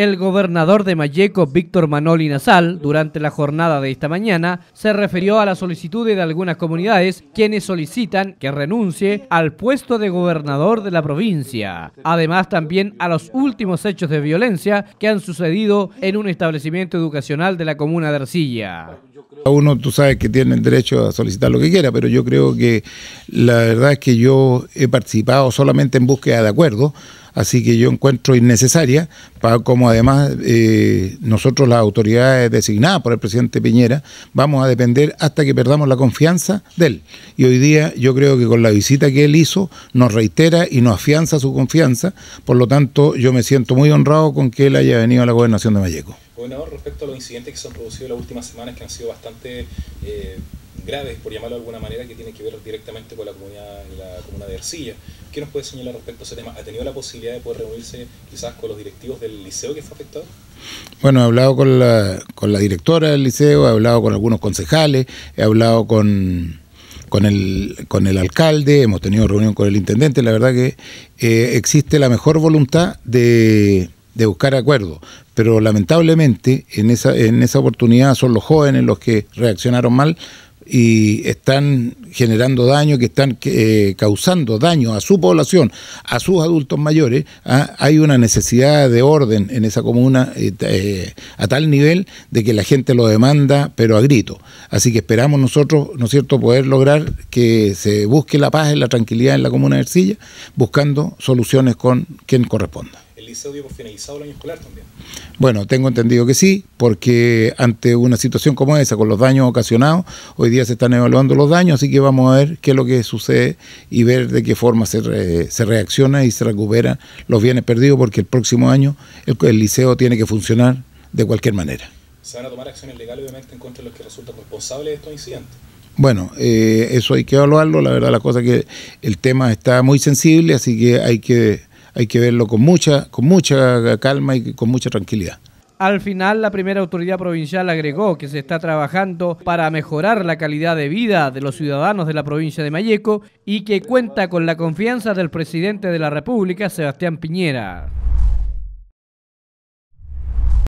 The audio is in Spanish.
El gobernador de Mayeco, Víctor Manoli Nasal, durante la jornada de esta mañana, se refirió a la solicitud de algunas comunidades quienes solicitan que renuncie al puesto de gobernador de la provincia. Además, también a los últimos hechos de violencia que han sucedido en un establecimiento educacional de la comuna de Arcilla. Uno, tú sabes que tienen derecho a solicitar lo que quiera, pero yo creo que la verdad es que yo he participado solamente en búsqueda de acuerdo así que yo encuentro innecesaria, para, como además eh, nosotros las autoridades designadas por el presidente Piñera vamos a depender hasta que perdamos la confianza de él. Y hoy día yo creo que con la visita que él hizo nos reitera y nos afianza su confianza, por lo tanto yo me siento muy honrado con que él haya venido a la gobernación de Mayeco. Gobernador, respecto a los incidentes que se han producido en las últimas semanas, que han sido bastante... Eh, graves, por llamarlo de alguna manera, que tiene que ver directamente con la comunidad, la comuna de Arcilla. ¿Qué nos puede señalar respecto a ese tema? ¿Ha tenido la posibilidad de poder reunirse quizás con los directivos del liceo que fue afectado? Bueno, he hablado con la, con la directora del liceo, he hablado con algunos concejales, he hablado con, con, el, con el alcalde, hemos tenido reunión con el intendente. La verdad que eh, existe la mejor voluntad de de buscar acuerdo, pero lamentablemente en esa, en esa oportunidad son los jóvenes los que reaccionaron mal y están generando daño, que están eh, causando daño a su población, a sus adultos mayores, ¿ah? hay una necesidad de orden en esa comuna eh, eh, a tal nivel de que la gente lo demanda, pero a grito. Así que esperamos nosotros, ¿no es cierto?, poder lograr que se busque la paz y la tranquilidad en la comuna de Ercilla, buscando soluciones con quien corresponda el liceo dio finalizado el año escolar también. Bueno, tengo entendido que sí, porque ante una situación como esa, con los daños ocasionados, hoy día se están evaluando los daños, así que vamos a ver qué es lo que sucede y ver de qué forma se, reacciona y se recuperan los bienes perdidos, porque el próximo año el, liceo tiene que funcionar de cualquier manera. Se van a tomar acciones legales, obviamente, en contra de los que resultan responsables de estos incidentes. Bueno, eh, eso hay que evaluarlo. La verdad, la cosa es que el tema está muy sensible, así que hay que hay que verlo con mucha, con mucha calma y con mucha tranquilidad. Al final, la primera autoridad provincial agregó que se está trabajando para mejorar la calidad de vida de los ciudadanos de la provincia de Mayeco y que cuenta con la confianza del presidente de la República, Sebastián Piñera.